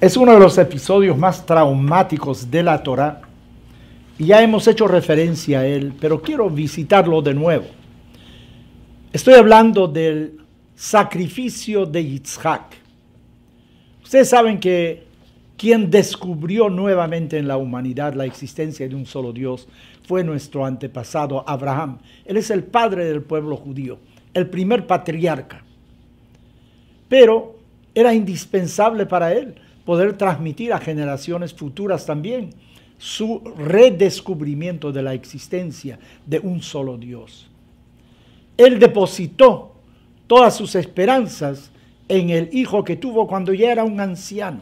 Es uno de los episodios más traumáticos de la Torá. Ya hemos hecho referencia a él, pero quiero visitarlo de nuevo. Estoy hablando del sacrificio de Yitzhak. Ustedes saben que quien descubrió nuevamente en la humanidad la existencia de un solo Dios fue nuestro antepasado Abraham. Él es el padre del pueblo judío, el primer patriarca. Pero era indispensable para él poder transmitir a generaciones futuras también su redescubrimiento de la existencia de un solo Dios. Él depositó todas sus esperanzas en el hijo que tuvo cuando ya era un anciano.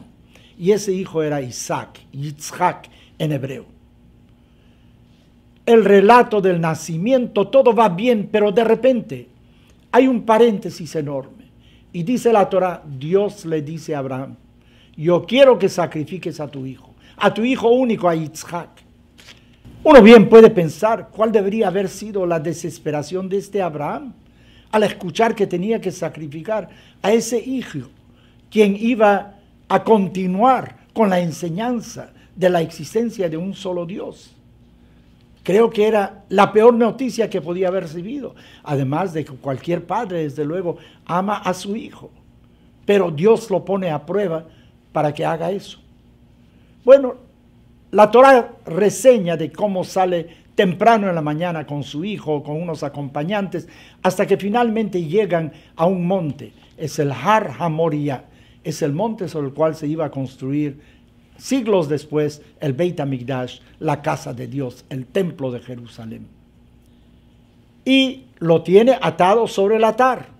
Y ese hijo era Isaac, Yitzhak en hebreo. El relato del nacimiento, todo va bien, pero de repente hay un paréntesis enorme. Y dice la Torah, Dios le dice a Abraham, yo quiero que sacrifiques a tu hijo, a tu hijo único, a Yitzhak. Uno bien puede pensar cuál debería haber sido la desesperación de este Abraham al escuchar que tenía que sacrificar a ese hijo, quien iba a continuar con la enseñanza de la existencia de un solo Dios. Creo que era la peor noticia que podía haber recibido, además de que cualquier padre, desde luego, ama a su hijo, pero Dios lo pone a prueba para que haga eso. Bueno, la Torah reseña de cómo sale temprano en la mañana con su hijo con unos acompañantes, hasta que finalmente llegan a un monte. Es el Har Hamoria, es el monte sobre el cual se iba a construir siglos después el Beit HaMikdash, la casa de Dios, el templo de Jerusalén. Y lo tiene atado sobre el altar.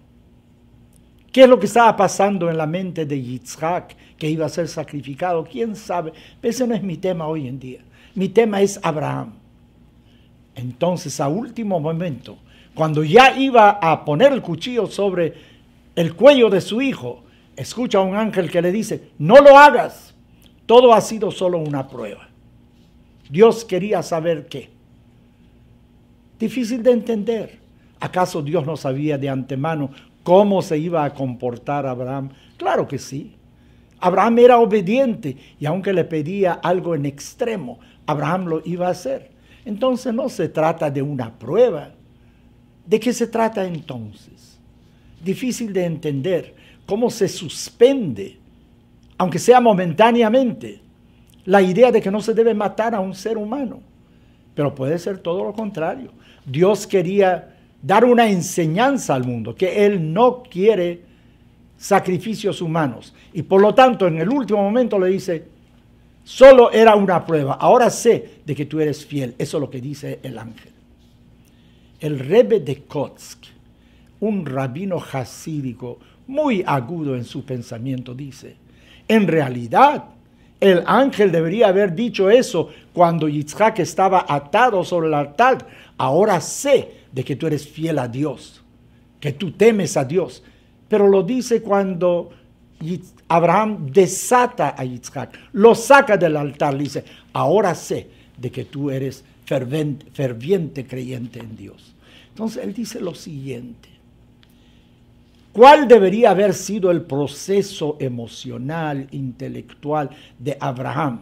¿Qué es lo que estaba pasando en la mente de Yitzhak que iba a ser sacrificado, quién sabe. Pero ese no es mi tema hoy en día. Mi tema es Abraham. Entonces, a último momento, cuando ya iba a poner el cuchillo sobre el cuello de su hijo, escucha a un ángel que le dice, no lo hagas, todo ha sido solo una prueba. Dios quería saber qué. Difícil de entender. ¿Acaso Dios no sabía de antemano cómo se iba a comportar Abraham? Claro que sí. Abraham era obediente y aunque le pedía algo en extremo, Abraham lo iba a hacer. Entonces no se trata de una prueba. ¿De qué se trata entonces? Difícil de entender cómo se suspende, aunque sea momentáneamente, la idea de que no se debe matar a un ser humano. Pero puede ser todo lo contrario. Dios quería dar una enseñanza al mundo, que Él no quiere sacrificios humanos. Y por lo tanto, en el último momento le dice, solo era una prueba, ahora sé de que tú eres fiel. Eso es lo que dice el ángel. El rebe de Kotsk, un rabino jasídico muy agudo en su pensamiento, dice, en realidad, el ángel debería haber dicho eso cuando Yitzhak estaba atado sobre el altar. Ahora sé de que tú eres fiel a Dios, que tú temes a Dios, pero lo dice cuando Abraham desata a Isaac, lo saca del altar, le dice, ahora sé de que tú eres ferviente creyente en Dios. Entonces él dice lo siguiente, ¿cuál debería haber sido el proceso emocional, intelectual de Abraham?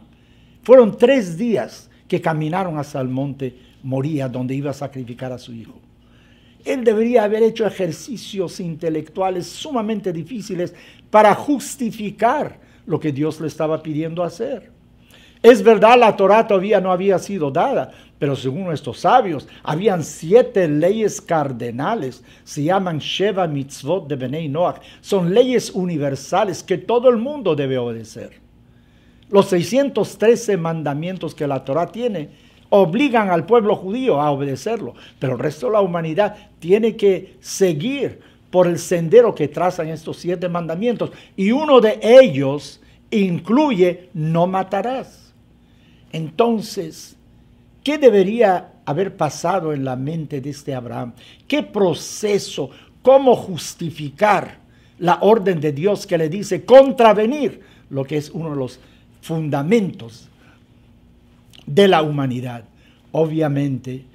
Fueron tres días que caminaron hasta el monte Moría, donde iba a sacrificar a su hijo. Él debería haber hecho ejercicios intelectuales sumamente difíciles para justificar lo que Dios le estaba pidiendo hacer. Es verdad, la Torah todavía no había sido dada, pero según nuestros sabios, habían siete leyes cardenales, se llaman Sheva Mitzvot de Benei Noach. Son leyes universales que todo el mundo debe obedecer. Los 613 mandamientos que la Torah tiene obligan al pueblo judío a obedecerlo, pero el resto de la humanidad tiene que seguir por el sendero que trazan estos siete mandamientos. Y uno de ellos incluye no matarás. Entonces, ¿qué debería haber pasado en la mente de este Abraham? ¿Qué proceso? ¿Cómo justificar la orden de Dios que le dice contravenir lo que es uno de los fundamentos de la humanidad. Obviamente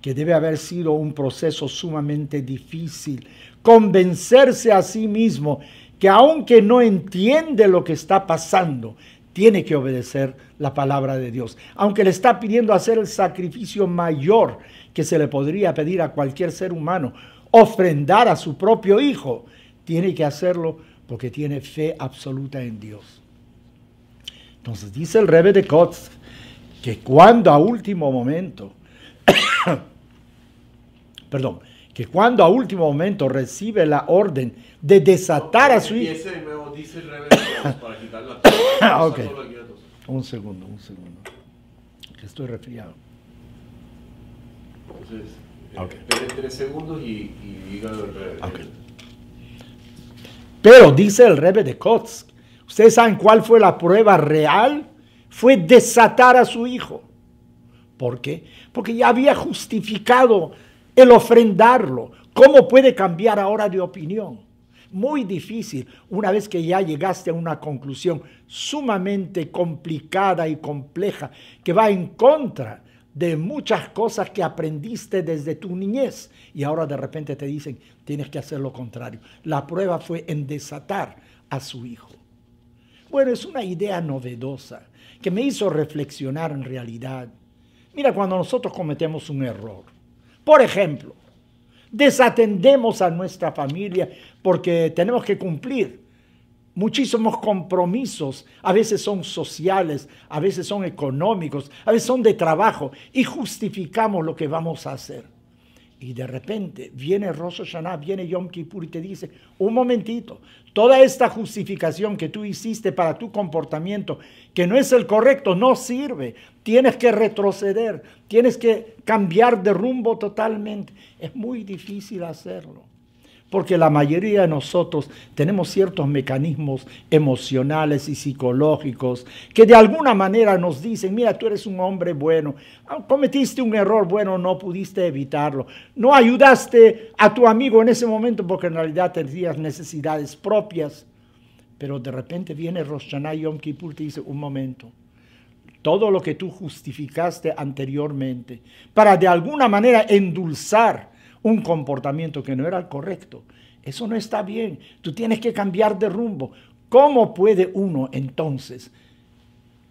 que debe haber sido un proceso sumamente difícil, convencerse a sí mismo que aunque no entiende lo que está pasando, tiene que obedecer la palabra de Dios. Aunque le está pidiendo hacer el sacrificio mayor que se le podría pedir a cualquier ser humano, ofrendar a su propio hijo, tiene que hacerlo porque tiene fe absoluta en Dios. Entonces dice el Rebe de Kotz, que cuando a último momento, perdón, que cuando a último momento recibe la orden de desatar a su hijo. Ah, ok. Un segundo, un segundo. Que estoy resfriado. Entonces, eh, okay. tres segundos y, dígalo al revés. Okay. Pero dice el rebe de Kotz, ¿ustedes saben cuál fue la prueba real? fue desatar a su hijo. ¿Por qué? Porque ya había justificado el ofrendarlo. ¿Cómo puede cambiar ahora de opinión? Muy difícil una vez que ya llegaste a una conclusión sumamente complicada y compleja que va en contra de muchas cosas que aprendiste desde tu niñez y ahora de repente te dicen tienes que hacer lo contrario. La prueba fue en desatar a su hijo. Bueno, es una idea novedosa que me hizo reflexionar en realidad. Mira, cuando nosotros cometemos un error, por ejemplo, desatendemos a nuestra familia porque tenemos que cumplir muchísimos compromisos, a veces son sociales, a veces son económicos, a veces son de trabajo, y justificamos lo que vamos a hacer y de repente viene Rosh Hashanah, viene Yom Kippur y te dice, un momentito, toda esta justificación que tú hiciste para tu comportamiento, que no es el correcto, no sirve. Tienes que retroceder, tienes que cambiar de rumbo totalmente. Es muy difícil hacerlo porque la mayoría de nosotros tenemos ciertos mecanismos emocionales y psicológicos que de alguna manera nos dicen, mira, tú eres un hombre bueno, ah, cometiste un error bueno, no pudiste evitarlo, no ayudaste a tu amigo en ese momento porque en realidad tenías necesidades propias, pero de repente viene Rosh Yom Kippur y te dice, un momento, todo lo que tú justificaste anteriormente para de alguna manera endulzar, un comportamiento que no era el correcto. Eso no está bien. Tú tienes que cambiar de rumbo. ¿Cómo puede uno entonces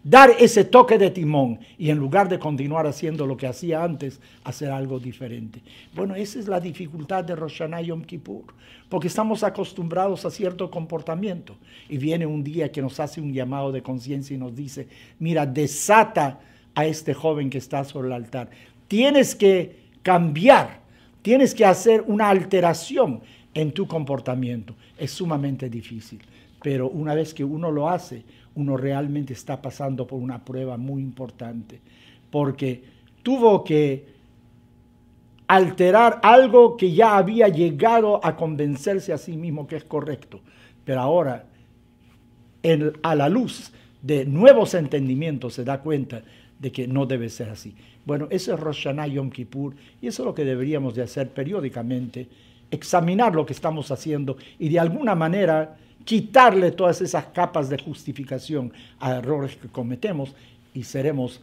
dar ese toque de timón y en lugar de continuar haciendo lo que hacía antes, hacer algo diferente? Bueno, esa es la dificultad de Rosh Hashanah Yom Kippur, porque estamos acostumbrados a cierto comportamiento y viene un día que nos hace un llamado de conciencia y nos dice, mira, desata a este joven que está sobre el altar. Tienes que cambiar tienes que hacer una alteración en tu comportamiento. Es sumamente difícil, pero una vez que uno lo hace, uno realmente está pasando por una prueba muy importante, porque tuvo que alterar algo que ya había llegado a convencerse a sí mismo que es correcto, pero ahora a la luz de nuevos entendimientos se da cuenta de que no debe ser así. Bueno, ese es Rosh Yom Kippur y eso es lo que deberíamos de hacer periódicamente, examinar lo que estamos haciendo y de alguna manera quitarle todas esas capas de justificación a errores que cometemos y seremos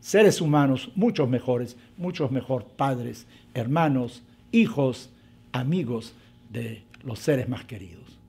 seres humanos muchos mejores, muchos mejor padres, hermanos, hijos, amigos de los seres más queridos.